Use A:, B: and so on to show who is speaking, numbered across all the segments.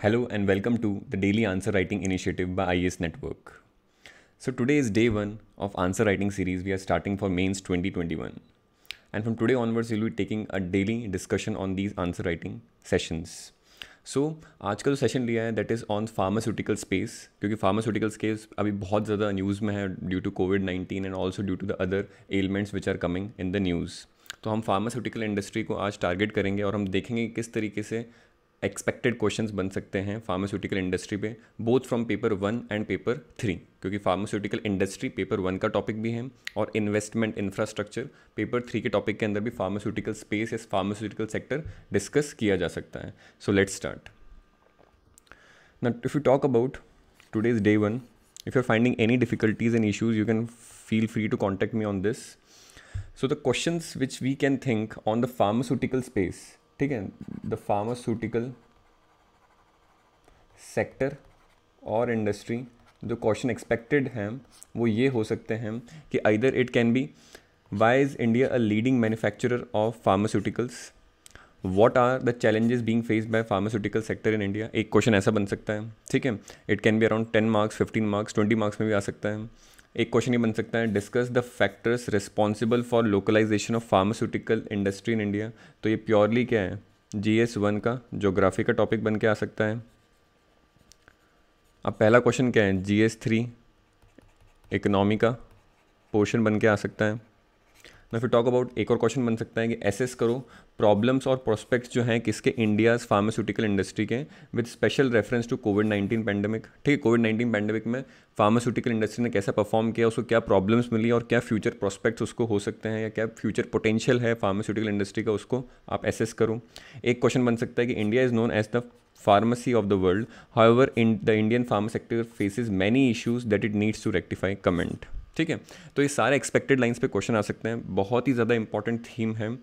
A: Hello and welcome to the Daily Answer Writing Initiative by IES Network. So today is day 1 of answer writing series we are starting for mains 2021. And from today onwards we'll be taking a daily discussion on these answer writing sessions. So so, आज का जो session लिया है that is on pharmaceutical space क्योंकि pharmaceutical space अभी बहुत ज़्यादा news में है due to COVID nineteen and also due to the other elements which are coming in the news तो हम फार्मास्यूटिकल इंडस्ट्री को आज टारगेट करेंगे और हम देखेंगे किस तरीके से एक्सपेक्टेड क्वेश्चंस बन सकते हैं फार्मास्यूटिकल इंडस्ट्री पे both from paper one and paper three क्योंकि फार्मास्यूटिकल इंडस्ट्री पेपर वन का टॉपिक भी है और इन्वेस्टमेंट इंफ्रास्ट्रक्चर पेपर थ्री के टॉपिक के अंदर भी फार्मास्यूटिकल स्पेस या फार्मास्यूटिकल सेक्टर डिस्कस किया जा सकता है so let start not if you talk about today's day one if you are finding any difficulties and issues you can feel free to contact me on this so the question which we can think on the pharmaceutical space ठीक है the pharmaceutical sector और industry जो question expected हैं वो ये हो सकते हैं कि either it can be why is India a leading manufacturer of pharmaceuticals what are the challenges being faced by pharmaceutical sector in India एक क्वेश्चन ऐसा बन सकता है ठीक है इट कैन भी around ten marks fifteen marks twenty marks में भी आ सकता है एक क्वेश्चन ये बन सकता है discuss the factors responsible for localization of pharmaceutical industry in India तो ये प्योरली क्या है जी एस वन का जोग्राफी का टॉपिक बन के आ सकता है अब पहला क्वेश्चन क्या है जी एस थ्री इकनॉमी का पोर्शन बन के आ सकता है ना फिर टॉक अबाउट एक और क्वेश्चन बन सकता है कि एसेस करो प्रॉब्लम्स और प्रोस्पेक्ट्स जो हैं किसके इंडियाज़ फार्मास्यूटिकल इंडस्ट्री के with special reference to COVID nineteen pandemic ठीक है कोविड नाइन्टीन पैंडमिक में फार्मास्यूटिकल इंडस्ट्री ने कैसा परफॉर्म किया उसको क्या प्रॉब्लम्स मिली और क्या फ्यूचर प्रोस्पेक्ट्स उसको हो सकते हैं या क्या फ्यूचर पोटेंशियल है फार्मास्यूटिकल इंडस्ट्री का उसको आप एसेस करो एक क्वेश्चन बन सकता है कि India is known as the of the world however in the Indian pharma sector faces many issues that it needs to rectify comment ठीक है तो ये सारे एक्सपेक्टेड लाइन्स पे क्वेश्चन आ सकते हैं बहुत ही ज़्यादा इंपॉर्टेंट थीम है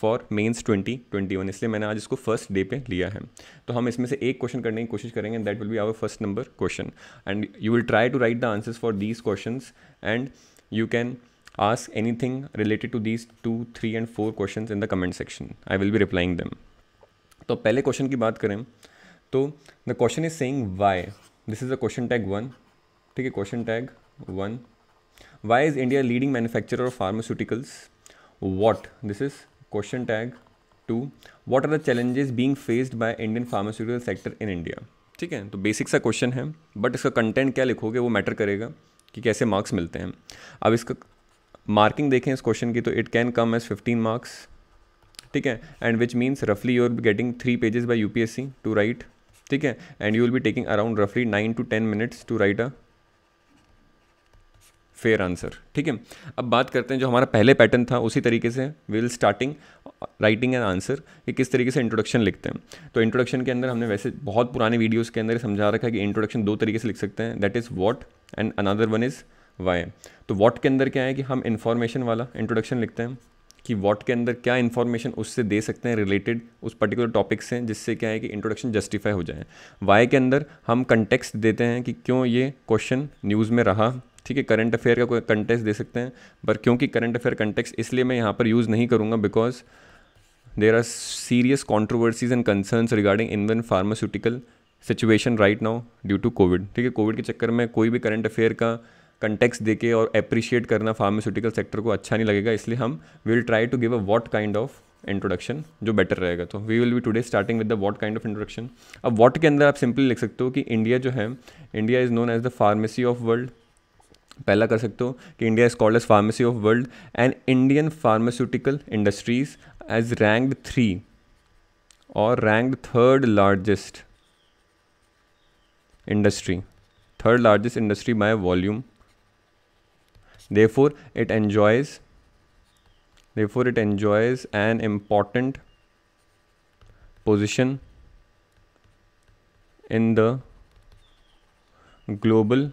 A: फॉर ट्वेंटी 2021 इसलिए मैंने आज इसको फर्स्ट डे पे लिया है तो हम इसमें से एक क्वेश्चन करने की कोशिश करेंगे that will be our first number question and you will try to write the answers for these question and you can ask anything related to these two three and four question in the comment section I will भी replying them तो पहले question की बात करें तो the question is saying why this is a question tag one ठीक है question tag one why is India leading manufacturer of pharmaceuticals what this is question tag two what are the challenges being faced by Indian pharmaceutical sector in India ठीक है तो basic सा question है but इसका content क्या लिखोगे वो matter करेगा कि कैसे मार्क्स मिलते हैं अब इसका मार्किंग देखें इस क्वेश्चन की तो it can come as fifteen marks ठीक है एंड विच मीन्स रफली you are getting three pages by C to write ठीक है एंड यू विल भी टेकिंग अराउंड रफली nine to ten minutes to write a fair answer ठीक है अब बात करते हैं जो हमारा पहले पैटर्न था उसी तरीके से will starting writing an answer कि किस तरीके से इंट्रोडक्शन लिखते हैं तो इंट्रोडक्शन के अंदर हमने वैसे बहुत पुराने वीडियोज़ के अंदर समझा रखा है कि इंट्रोडक्शन दो तरीके से लिख सकते हैं that is what and another one is why तो वॉट के अंदर क्या है कि हम इन्फॉर्मेशन वाला इंट्रोडक्शन लिखते हैं कि वॉट के अंदर क्या इन्फॉर्मेशन उससे दे सकते हैं रिलेटेड उस पर्टिकुलर टॉपिक से जिससे क्या है कि इंट्रोडक्शन जस्टिफाई हो जाए वाई के अंदर हम कंटेक्स्ट देते हैं कि क्यों ये क्वेश्चन न्यूज़ में रहा ठीक है करंट अफेयर का कोई कंटेक्स दे सकते हैं पर क्योंकि करंट अफेयर कंटेक्स इसलिए मैं यहाँ पर यूज़ नहीं करूँगा because there are serious controversies and concerns regarding one pharmaceutical situation right now due to Covid ठीक है कोविड के चक्कर में कोई भी करंट अफेयर का कंटेक्स देके और अप्रिशिएट करना फार्मास्यूटिकल सेक्टर को अच्छा नहीं लगेगा इसलिए हम will try to give a what kind of introduction जो बेटर रहेगा तो we will be today starting with the what kind of introduction अब वॉट के अंदर आप सिंपली लिख सकते हो कि इंडिया जो है India is known as the pharmacy of world पहला कर सकते हो कि India is called as pharmacy of world and Indian pharmaceutical industries as ranked three और ranked third largest industry third largest industry by volume therefore it enjoys therefore it enjoys an important position in the global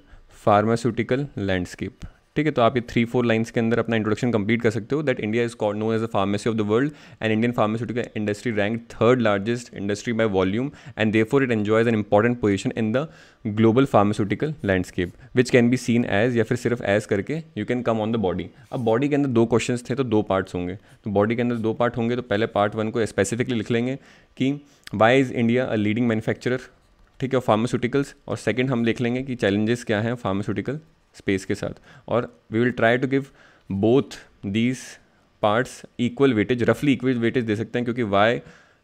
A: pharmaceutical landscape ठीक है तो आप ये three four lines के अंदर अपना introduction complete कर सकते हो that India is call known as a pharmacy of the world and Indian pharmaceutical industry rank third largest industry by volume and therefore it enjoys an important position in the global pharmaceutical landscape which can be seen as या फिर सिर्फ as करके you can come on the body अब body के अंदर दो question थे तो दो पार्ट्स होंगे तो बॉडी के अंदर दो पार्ट होंगे तो पहले पार्ट वन को स्पेसिफिकली लिख लेंगे कि why is India a leading manufacturer ठीक है और फार्मास्यूटिकल्स और सेकेंड हम देख लेंगे कि चैलेंजेस क्या हैं फार्मास्यूटिकल स्पेस के साथ और we will try to give both these parts equal weightage रफली इक्वल वेटेज दे सकते हैं क्योंकि वाई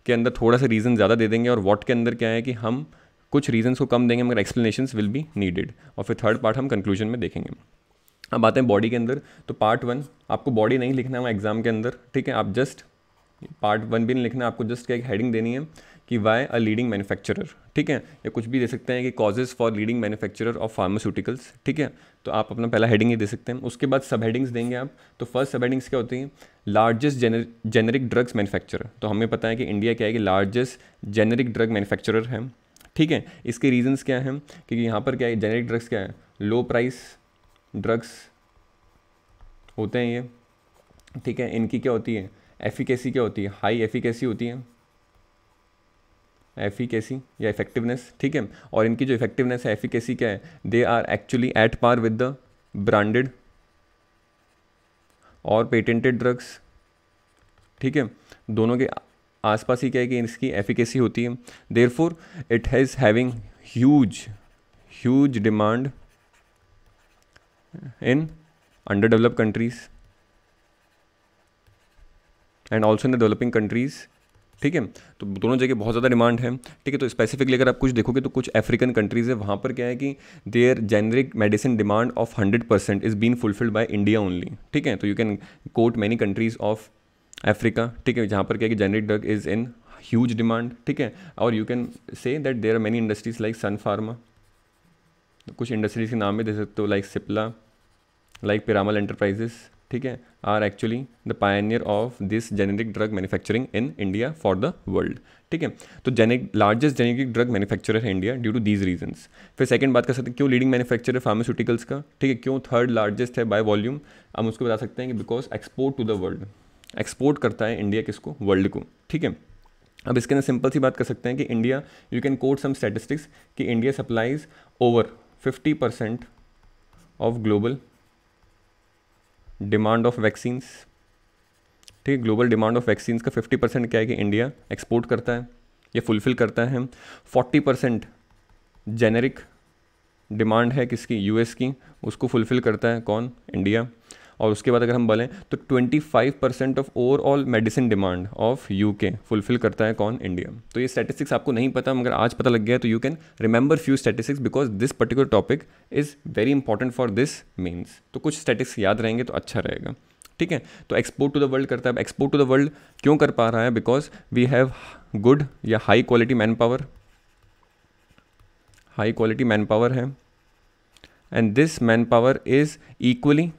A: के अंदर थोड़ा सा रीज़न ज़्यादा दे देंगे और वॉट के अंदर क्या है कि हम कुछ रीजन्स को कम देंगे मगर एक्सप्लेनेशन विल बी नीडेड और फिर थर्ड पार्ट हम कंक्लूजन में देखेंगे अब आते हैं बॉडी के अंदर तो पार्ट वन आपको बॉडी नहीं लिखना है एग्जाम के अंदर ठीक है आप जस्ट पार्ट वन भी नहीं लिखना आपको जस्ट क्या एक हेडिंग देनी है कि वाई अ लीडिंग मैन्युफैक्चरर ठीक है या कुछ भी दे सकते हैं कि causes for leading manufacturer of pharmaceuticals ठीक है तो आप अपना पहला हेडिंग ही दे सकते हैं उसके बाद सब हेडिंग्स देंगे आप तो फर्स्ट सब हेडिंग्स क्या होती हैं लार्जेस्ट जेनरिक ड्रग्स मैन्युफैक्चरर तो हमें पता है कि इंडिया क्या है कि लार्जेस्ट जेनरिक ड्रग मैन्युफैक्चरर है ठीक है इसके रीजंस क्या हैं क्योंकि यहाँ पर क्या है जेनरिक ड्रग्स क्या है लो प्राइस ड्रग्स होते हैं ये ठीक है इनकी क्या होती है एफिकेसी क्या होती है हाई एफिकेसी होती है एफिकेसी या इफेक्टिवनेस ठीक है और इनकी जो इफेक्टिवनेस है एफिकेसी क्या है they are actually at par with the branded और पेटेंटेड ड्रग्स ठीक है दोनों के आसपास ही क्या है कि इसकी एफिकेसी होती है therefore it has having huge huge demand in under develop countries and also in the developing countries ठीक है तो दोनों जगह बहुत ज़्यादा डिमांड है ठीक है तो स्पेसिफिकली अगर आप कुछ देखोगे तो कुछ अफ्रीकन कंट्रीज़ है वहाँ पर क्या है कि there generic medicine demand of hundred percent is been fulfilled by India only ठीक है तो you can quote many countries of Africa ठीक है जहाँ पर क्या है कि generic drug is in huge demand ठीक है और you can say that there are many industries like Sun Pharma कुछ इंडस्ट्रीज़ के नाम भी दे सकते हो like Cipla like Piramal Enterprises ठीक है are actually the pioneer of this generic drug manufacturing in India for the world ठीक है तो generic largest generic drug manufacturer है India due to these reasons फिर सेकंड बात कर सकते हैं क्यों लीडिंग मैन्युफैक्चरर फार्मास्यूटिकल्स का ठीक है क्यों थर्ड लार्जेस्ट है बाय वॉल्यूम हम उसको बता सकते हैं कि because export to the world export करता है इंडिया किसको वर्ल्ड को ठीक है अब इसके अंदर सिंपल सी बात कर सकते हैं कि India you can quote some statistics कि India supplies over fifty percent of global demand of vaccines ठीक है ग्लोबल डिमांड ऑफ वैक्सीन्स का 50 परसेंट क्या है कि इंडिया एक्सपोर्ट करता है या फुलफिल करता है 40 परसेंट जेनेरिक डिमांड है किसकी यूएस की उसको फुलफिल करता है कौन इंडिया और उसके बाद अगर हम बोलें तो 25 percent of overall medicine demand of UK fulfil करता है कौन इंडिया तो ये स्टैटिस्टिक्स आपको नहीं पता मगर आज पता लग गया तो you can remember few statistics because this particular topic is very important for this means तो कुछ स्टैटिक्स याद रहेंगे तो अच्छा रहेगा ठीक है तो एक्सपोर्ट टू द वर्ल्ड करता है एक्सपोर्ट टू द वर्ल्ड क्यों कर पा रहा है बिकॉज वी हैव गुड या high quality man power high quality man power है and this man power is equally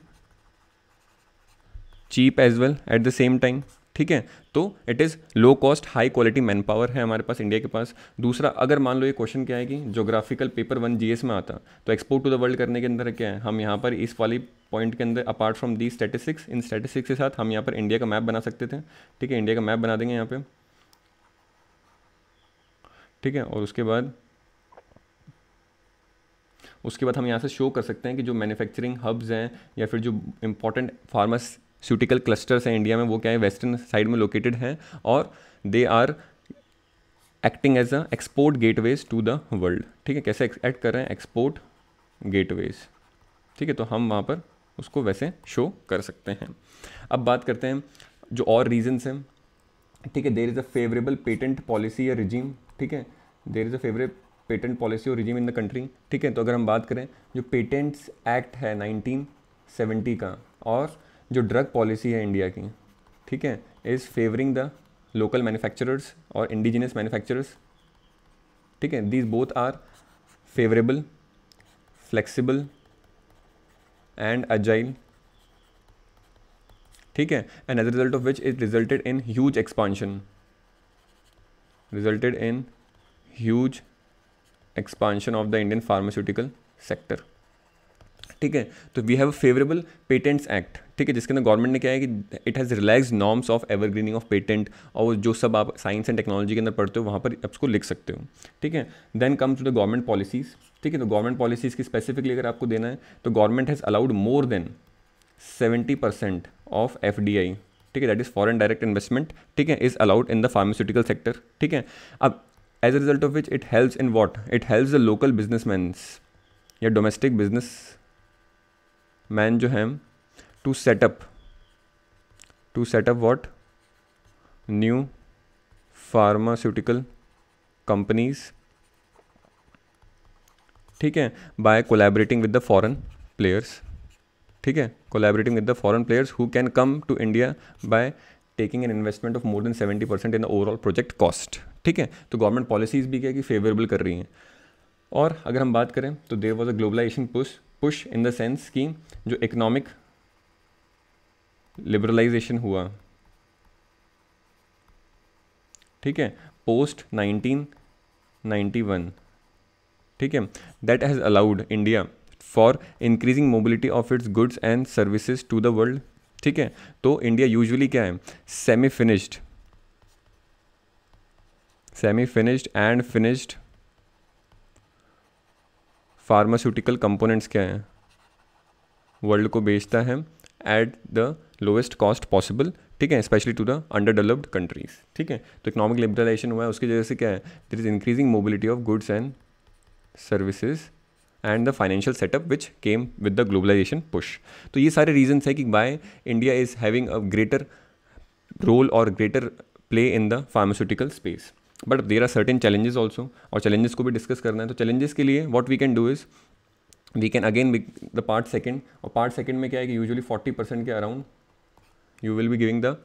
A: cheap as well at the same time ठीक है तो it is low cost high quality man power है हमारे पास India के पास दूसरा अगर मान लो ये क्वेश्चन क्या है कि जोग्राफिकल पेपर वन जीएस में आता तो एक्सपोर्ट टू द वर्ल्ड करने के अंदर क्या है हम यहाँ पर इस वाली पॉइंट के अंदर अपार्ट फ्रॉम दी स्टैटिस्टिक्स इन स्टैटिस्टिक्स के साथ हम यहाँ पर इंडिया का मैप बना सकते थे ठीक है इंडिया का मैप बना देंगे यहाँ पर ठीक है और उसके बाद उसके बाद हम यहाँ से शो कर सकते हैं कि जो मैन्युफैक्चरिंग हब्स हैं या फिर जो इम्पोर्टेंट फार्मर्स फार्मास्यूटिकल क्लस्टर्स हैं इंडिया में वो क्या है वेस्टर्न साइड में लोकेटेड हैं और they are acting as a export ways to the world ठीक है कैसे एक्ट कर रहे हैं एक्सपोर्ट वेज ठीक है तो हम वहाँ पर उसको वैसे शो कर सकते हैं अब बात करते हैं जो और रीजन्स हैं ठीक है there is a favourable patent policy या रिजीम ठीक है there is a favourable patent policy और रिजीम इन द कंट्री ठीक है तो अगर हम बात करें जो पेटेंट्स एक्ट है 1970 का और जो ड्रग पॉलिसी है इंडिया की ठीक है is favouring the local manufacturers और इंडिजिनियस मैन्युफैक्चरर्स ठीक है these both are favourable flexible and agile ठीक है and as result of which is resulted in huge expansion resulted in huge expansion of the Indian pharmaceutical sector ठीक है तो we have favourable patents act ठीक है जिसके अंदर government ने क्या है कि it has relax norms of evergreening of patent और जो सब आप साइंस एंड टेक्नोलॉजी के अंदर पढ़ते हो वहाँ पर आप उसको लिख सकते हो ठीक है then comes to the government policies ठीक है तो गवर्नमेंट पॉलिसीज़ की स्पेसिफिकली अगर आपको देना है तो government has allowed more than seventy percent of F D I ठीक है that is foreign direct investment ठीक है is allowed in the pharmaceutical sector ठीक है अब as a result of which it helps in what it helps the local businessman या domestic business man जो हैं to set up to set up what new pharmaceutical companies ठीक है by collaborating with the foreign players ठीक है collaborating with the foreign players who can come to India by taking an investment of more than seventy percent in the overall project cost ठीक है तो government policies भी क्या कि favourable कर रही हैं और अगर हम बात करें तो there was a globalisation push push in the sense कि जो इकोनॉमिक लिबरलाइजेशन हुआ ठीक है पोस्ट 1991 ठीक है that has allowed India for increasing mobility of its goods and services to the world ठीक है तो इंडिया यूजुअली क्या है semi finished semi finished and finished pharmaceutical components क्या है वर्ल्ड को बेचता है at the lowest cost possible ठीक है specially to the under developed countries ठीक है तो इकोनॉमिक लिबरलाइजेशन हुआ है उसकी वजह से क्या है there is increasing mobility of goods and services and the financial setup which came with the globalisation push तो ये सारे रीजन्स है कि by India is having a greater role और greater play in the pharmaceutical space but there are certain challenges also और challenges को भी डिस्कस करना है तो चैलेंजेस के लिए what we can do is we can again the part second और पार्ट सेकेंड में क्या है कि यूजली फोर्टी परसेंट के around you will be giving the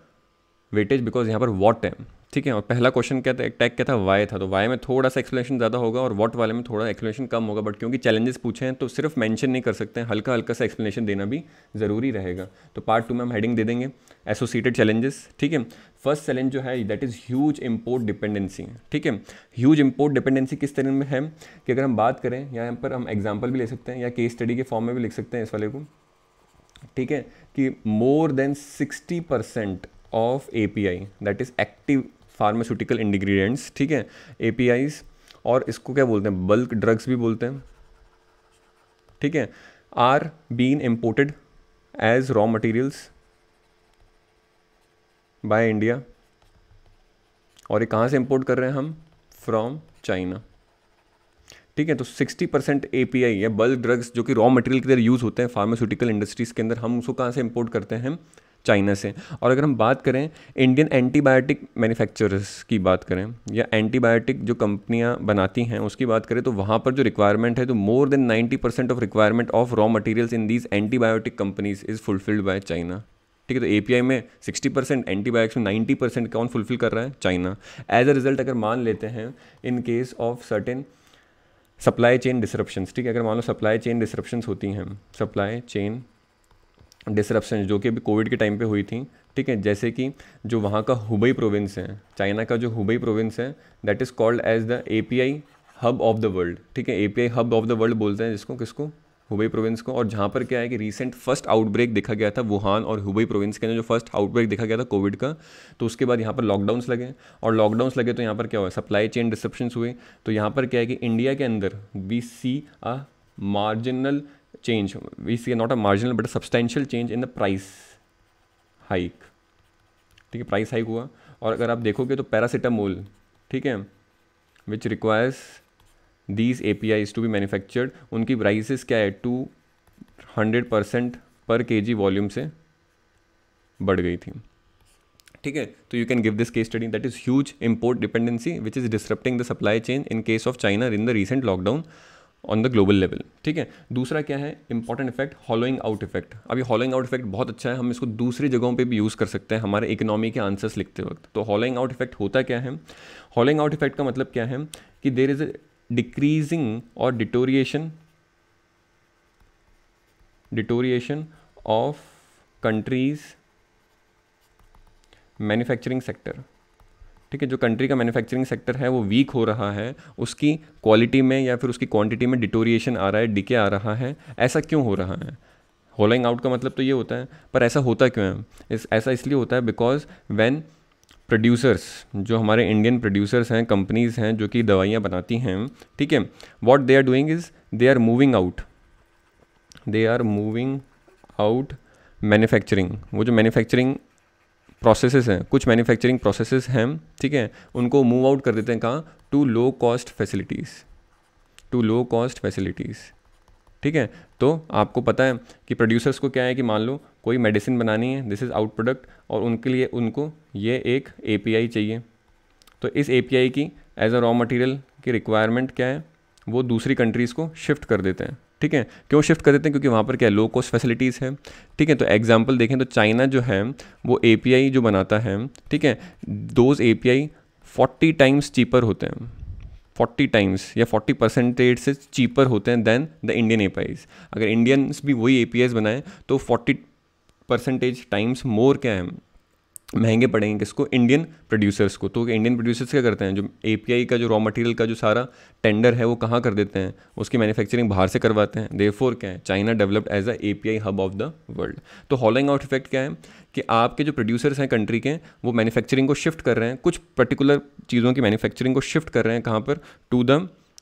A: weightage because यहाँ पर वॉट है ठीक है और पहला क्वेश्चन क्या था टैग क्या था वाई था तो वाई में थोड़ा सा एक्सप्लेनेशन ज़्यादा होगा और वॉट वाले में थोड़ा एक्सप्लेनेशन कम होगा बट क्योंकि चैलेंजेस पूछे हैं तो सिर्फ मेंशन नहीं कर सकते हैं हल्का हल्का सा एक्सप्लेनेशन देना भी ज़रूरी रहेगा तो पार्ट टू में हम हेडिंग दे देंगे एसोसिएटेड चैलेंजेस ठीक है फर्स्ट चैलेंज जो है that is huge import dependency ठीक है ह्यूज इम्पोर्ट डिपेंडेंसी किस तरह में है कि अगर हम बात करें यहाँ पर हम एग्जाम्पल भी ले सकते हैं या केस स्टडी के फॉर्म में भी लिख सकते हैं इस वाले को ठीक है कि more than 60 percent of A P I that is active pharmaceutical ingredients ठीक है ए पी आईज और इसको क्या बोलते हैं बल्क ड्रग्स भी बोलते हैं ठीक है are been imported as raw materials by India और ये कहाँ से इम्पोर्ट कर रहे हैं हम फ्रॉम चाइना ठीक है तो 60 परसेंट ए या बल्क ड्रग्स जो कि रॉ मटेरियल के अंदर यूज़ होते हैं फार्मास्यूटिकल इंडस्ट्रीज़ के अंदर हम उसको कहाँ से इम्पोर्ट करते हैं चाइना से और अगर हम बात करें इंडियन एंटीबायोटिक मैन्युफैक्चरर्स की बात करें या एंटीबायोटिक जो कंपनियां बनाती हैं उसकी बात करें तो वहाँ पर जो रिक्वायरमेंट है तो more than 90 percent of requirement of raw materials in these antibiotic companies is fulfilled by China ठीक है तो एपीआई में 60 परसेंट एंटीबायोटिक्स में 90 परसेंट कौन फुलफिल कर रहा है चाइना एज अ रिजल्ट अगर मान लेते हैं in case of certain supply chain disruptions ठीक है अगर मान लो सप्लाई चेन डिसरप्शंस होती हैं सप्लाई चेन डिसरप्शन जो कि अभी कोविड के टाइम पे हुई थी ठीक है जैसे कि जो वहाँ का हुबई प्रोविंस है चाइना का जो हुबई प्रोविंस है that is called as the A hub of the world ठीक है A hub of the world बोलते हैं जिसको किसको हुबई प्रोविंस को और जहाँ पर क्या है कि रिसेंट फर्स्ट आउटब्रेक देखा गया था वुहान और हुबई प्रोविंस के अंदर जो फर्स्ट आउटब्रेक देखा गया था कोविड का तो उसके बाद यहाँ पर लॉकडाउंस लगे और लॉकडाउंस लगे तो यहाँ पर क्या हुआ सप्लाई चेन डिसप्शन हुए तो यहाँ पर क्या है कि इंडिया के अंदर we see a marginal change we see not a marginal but a substantial change in the price hike ठीक है प्राइस हाइक हुआ और अगर आप देखोगे तो पैरासिटामोल ठीक है which requires these A P I is to be manufactured उनकी प्राइसेस क्या है टू हंड्रेड परसेंट पर के जी वॉल्यूम से बढ़ गई थी ठीक है तो you can give this case study that is huge import dependency which is disrupting the supply chain in case of China in the recent lockdown on the global level ठीक है दूसरा क्या है important effect hollowing out effect अभी hollowing out effect बहुत अच्छा है हम इसको दूसरी जगहों पे भी यूज़ कर सकते हैं हमारे इकोनॉमी के आंसर्स लिखते वक्त तो हॉलोइंग आउट इफेक्ट होता क्या है हॉलोइंग आउट इफेक्ट का मतलब क्या है कि देर इज़ डिक्रीजिंग और deterioration deterioration of countries manufacturing sector ठीक है जो कंट्री का मैन्युफैक्चरिंग सेक्टर है वो वीक हो रहा है उसकी क्वालिटी में या फिर उसकी क्वांटिटी में डिटोरिएशन आ रहा है डिके आ रहा है ऐसा क्यों हो रहा है होलिंग आउट का मतलब तो ये होता है पर ऐसा होता क्यों है इस ऐसा इसलिए होता है बिकॉज वैन प्रोड्यूसर्स जो हमारे इंडियन प्रोड्यूसर्स हैं कंपनीज़ हैं जो कि दवाइयाँ बनाती हैं ठीक है what they are doing is they are moving out they are moving out manufacturing वो जो मैन्युफैक्चरिंग प्रोसेसेस हैं कुछ मैन्युफैक्चरिंग प्रोसेसेस हैं ठीक है उनको मूव आउट कर देते हैं कहाँ to low cost facilities to low cost facilities ठीक है तो आपको पता है कि प्रोड्यूसर्स को क्या है कि मान लो कोई मेडिसिन बनानी है दिस इज़ आउट प्रोडक्ट और उनके लिए उनको ये एक ए चाहिए तो इस ए की एज अ रॉ मटेरियल की रिक्वायरमेंट क्या है वो दूसरी कंट्रीज़ को शिफ्ट कर देते हैं ठीक है क्यों शिफ्ट कर देते हैं क्योंकि वहाँ पर क्या लो कॉस्ट फैसिलिटीज़ है ठीक है तो एग्जाम्पल देखें तो चाइना जो है वो ए जो बनाता है ठीक है those A P forty times cheaper होते हैं फोर्टी टाइम्स या फोर्टी परसेंटेज से चीपर होते हैं देन द इंडियन ए अगर इंडियंस भी वही ए बनाएं तो फोर्टी परसेंटेज टाइम्स मोर क्या है महंगे पड़ेंगे किसको इंडियन प्रोड्यूसर्स को तो इंडियन प्रोड्यूसर्स क्या करते हैं जो ए का जो रॉ मटेरियल का जो सारा टेंडर है वो कहाँ कर देते हैं उसकी मैन्युफैक्चरिंग बाहर से करवाते हैं दे फोर क्या है China developed as a a hub of the world तो हॉलिंग आउट इफेक्ट क्या है कि आपके जो प्रोड्यूसर्स हैं कंट्री के वो मैन्युफैक्चरिंग को शिफ्ट कर रहे हैं कुछ पर्टिकुलर चीज़ों की मैन्युफैक्चरिंग को शिफ्ट कर रहे हैं कहाँ पर टू द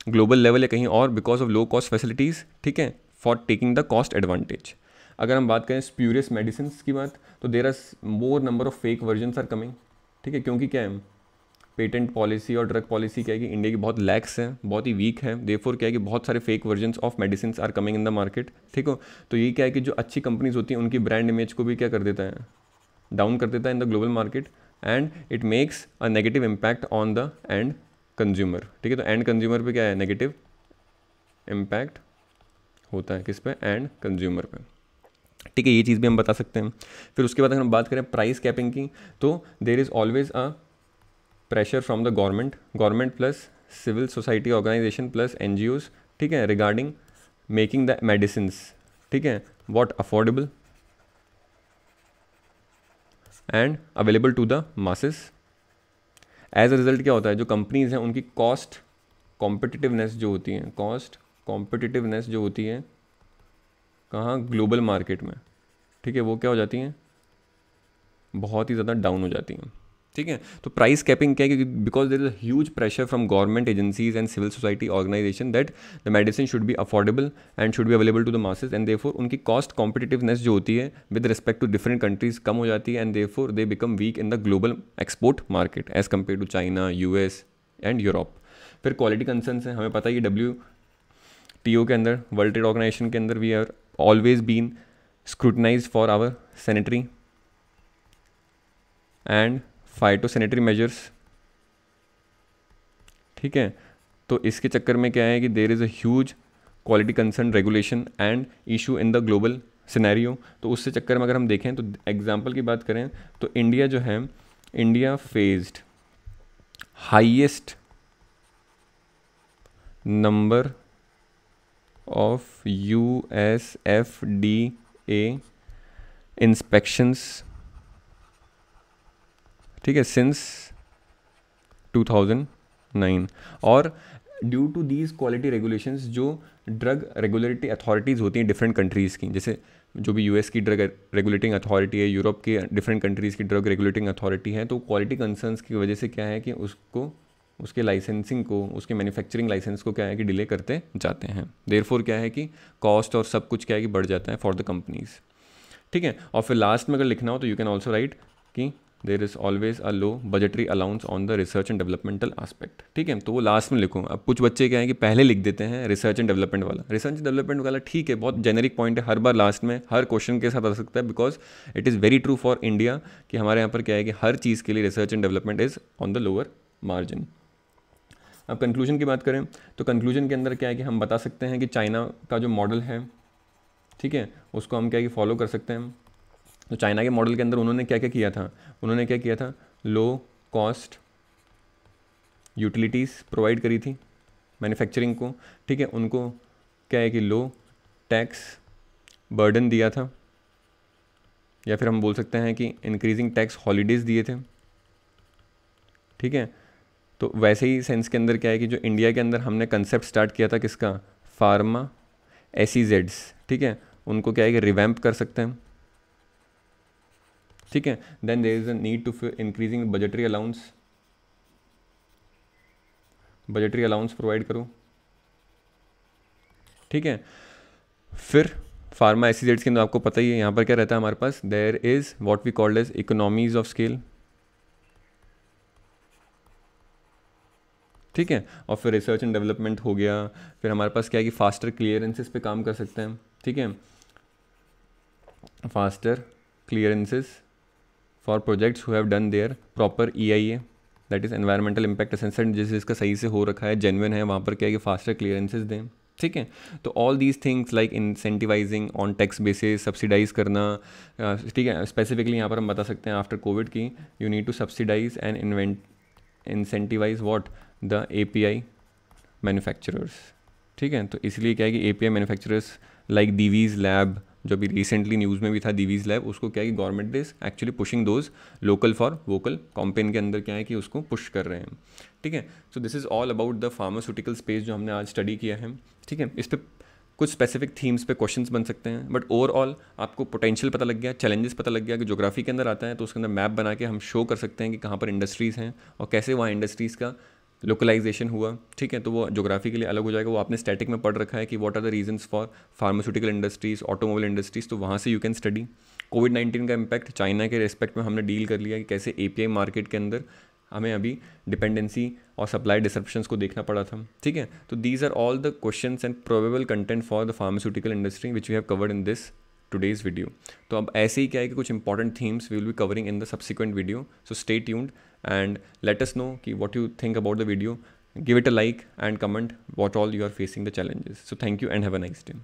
A: ग्लोबल लेवल या कहीं और because of low cost facilities ठीक है for taking the cost advantage अगर हम बात करें स्प्यूरियस मेडिसिन की बात तो there are more number of fake version are coming ठीक है क्योंकि क्या है पेटेंट पॉलिसी और ड्रग पॉलिसी क्या है कि इंडिया की बहुत लैक्स है बहुत ही वीक है फोर क्या है कि बहुत सारे fake version of medicine are coming in the market ठीक हो तो ये क्या है कि जो अच्छी कंपनीज होती हैं उनकी ब्रांड इमेज को भी क्या कर देता है डाउन कर देता है in the global market and it makes a negative impact on the end consumer ठीक है तो एंड कंज्यूमर पे क्या है नेगेटिव इम्पैक्ट होता है किस पे एंड कंज्यूमर पे ठीक है ये चीज़ भी हम बता सकते हैं फिर उसके बाद अगर हम बात करें प्राइस कैपिंग की तो there is always a pressure from the government government plus civil society organisation plus an ठीक है रिगार्डिंग मेकिंग द मेडिसिन ठीक है what affordable and available to the masses as a result क्या होता है जो कंपनीज हैं उनकी कॉस्ट कॉम्पिटिटिवनेस जो होती है कॉस्ट कॉम्पिटिटिवनेस जो होती है कहाँ ग्लोबल मार्केट में ठीक है वो क्या हो जाती हैं बहुत ही ज़्यादा डाउन हो जाती हैं ठीक है तो प्राइस कैपिंग क्या है क्योंकि because there is huge pressure from government agencies and civil society organisation that the medicine should be affordable and should be available to the masses and therefore उनकी कॉस्ट कॉम्पिटिटिवनेस जो होती है with respect to different countries कम हो जाती है and therefore they become weak in the global export market as compare to China U S and Europe फिर quality concerns हैं हमें पता है कि डब्ल्यू टी ओ के अंदर वर्ल्ड ट्रेड ऑर्गेनाइजेशन के अंदर we are always been scrutinized for our sanitary and sanitary measures ठीक है तो इसके चक्कर में क्या है कि there is a huge quality concern regulation and issue in the global scenario तो उससे चक्कर में अगर हम देखें तो एग्जाम्पल की बात करें तो इंडिया जो है India faced highest number of a inspections ठीक है सिंस 2009 और due to these quality regulations जो ड्रग रेगुलेटरी अथॉरिटीज़ होती हैं डिफरेंट कंट्रीज़ की जैसे जो भी यूएस की ड्रग रेगुलेटिंग अथॉरिटी है यूरोप की डिफरेंट कंट्रीज़ की ड्रग रेगुलेटिंग अथॉरिटी है तो क्वालिटी कंसर्न्स की वजह से क्या है कि उसको उसके लाइसेंसिंग को उसके मैन्युफैक्चरिंग लाइसेंस को क्या है कि डिले करते जाते हैं देर क्या है कि कॉस्ट और सब कुछ क्या है कि बढ़ जाता है फॉर द कंपनीज़ ठीक है और फिर लास्ट में अगर लिखना हो तो यू कैन ऑल्सो राइट कि there is always a low budgetary allowance on the research and developmental aspect ठीक है तो वो लास्ट में लिखो अब कुछ बच्चे क्या है कि पहले लिख देते हैं रिसर्च एंड डेवलपमेंट वाला रिसर्च एंड डेवलपमेंट वाला ठीक है बहुत जेनरिक पॉइंट है हर बार लास्ट में हर क्वेश्चन के साथ आ सकता है because it is very true for India कि हमारे यहाँ पर क्या है कि हर चीज़ के लिए research and development is on the lower margin अब कंक्लूजन की बात करें तो कंक्लूजन के अंदर क्या है कि हम बता सकते हैं कि चाइना का जो मॉडल है ठीक है उसको हम क्या है कि फॉलो कर सकते हैं तो चाइना के मॉडल के अंदर उन्होंने क्या क्या किया था उन्होंने क्या किया था लो कॉस्ट यूटिलिटीज़ प्रोवाइड करी थी मैन्युफैक्चरिंग को ठीक है उनको क्या है कि लो टैक्स बर्डन दिया था या फिर हम बोल सकते हैं कि इंक्रीजिंग टैक्स हॉलीडेज़ दिए थे ठीक है तो वैसे ही सेंस के अंदर क्या है कि जो इंडिया के अंदर हमने कंसेप्ट स्टार्ट किया था किसका फार्मा एसीजेड्स e ठीक है उनको क्या है कि रिवैम्प कर सकते हैं ठीक है then there is a need to increasing budgetary allowance budgetary allowance provide करो ठीक है फिर फार्मा एसीजेट्स e के अंदर आपको पता ही है यहाँ पर क्या रहता है हमारे पास there is what we called as economies of scale ठीक है और फिर रिसर्च एंड डेवलपमेंट हो गया फिर हमारे पास क्या है कि फास्टर क्लियरेंसेस पे काम कर सकते हैं ठीक है faster clearances for projects who have done their proper E I A that is environmental impact assessment जिस जिसका सही से हो रखा है जेनविन है वहाँ पर क्या है कि फास्टर क्लियरेंसेज दें ठीक है तो all these things like incentivising on tax basis subsidise करना ठीक है स्पेसिफिकली यहाँ पर हम बता सकते हैं आफ्टर कोविड की you need to subsidise and invent incentivise what the A P I manufacturers ठीक है तो इसलिए क्या है कि A P I manufacturers like Divi's lab जो अभी रिसेंटली न्यूज़ में भी था दीवीज लैब उसको क्या है कि government is actually pushing those local for vocal campaign के अंदर क्या है कि उसको पुश कर रहे हैं ठीक है so this is all about the pharmaceutical space जो हमने आज स्टडी किया है ठीक है इस पर कुछ स्पेसिफिक थीम्स पे क्वेश्चन बन सकते हैं बट ओवरऑल आपको पोटेंशियल पता लग गया चैलेंजेस पता लग गया कि जोग्राफी के अंदर आता है तो उसके अंदर मैप बना के हम शो कर सकते हैं कि कहाँ पर इंडस्ट्रीज़ हैं और कैसे वहाँ इंडस्ट्रीज़ का लोकलाइजेशन हुआ ठीक है तो वो जोग्राफी के लिए अलग हो जाएगा वो आपने स्टैटिक में पढ़ रखा है कि what are the reasons for pharmaceutical industries automobile industries तो वहाँ से you can study COVID nineteen का इम्पैक्ट चाइना के रेस्पेक्ट में हमने डील कर लिया कि कैसे ए मार्केट के अंदर हमें अभी डिपेंडेंसी और सप्लाई डिसरप्शंस को देखना पड़ा था ठीक है तो these are all the question and probable content for the pharmaceutical industry which we have covered in this today's video तो अब ऐसे ही क्या है कि कुछ important themes we will be covering in the subsequent video so stay tuned and let us know what you think about the video give it a like and comment what all you are facing the challenges so thank you and have a nice day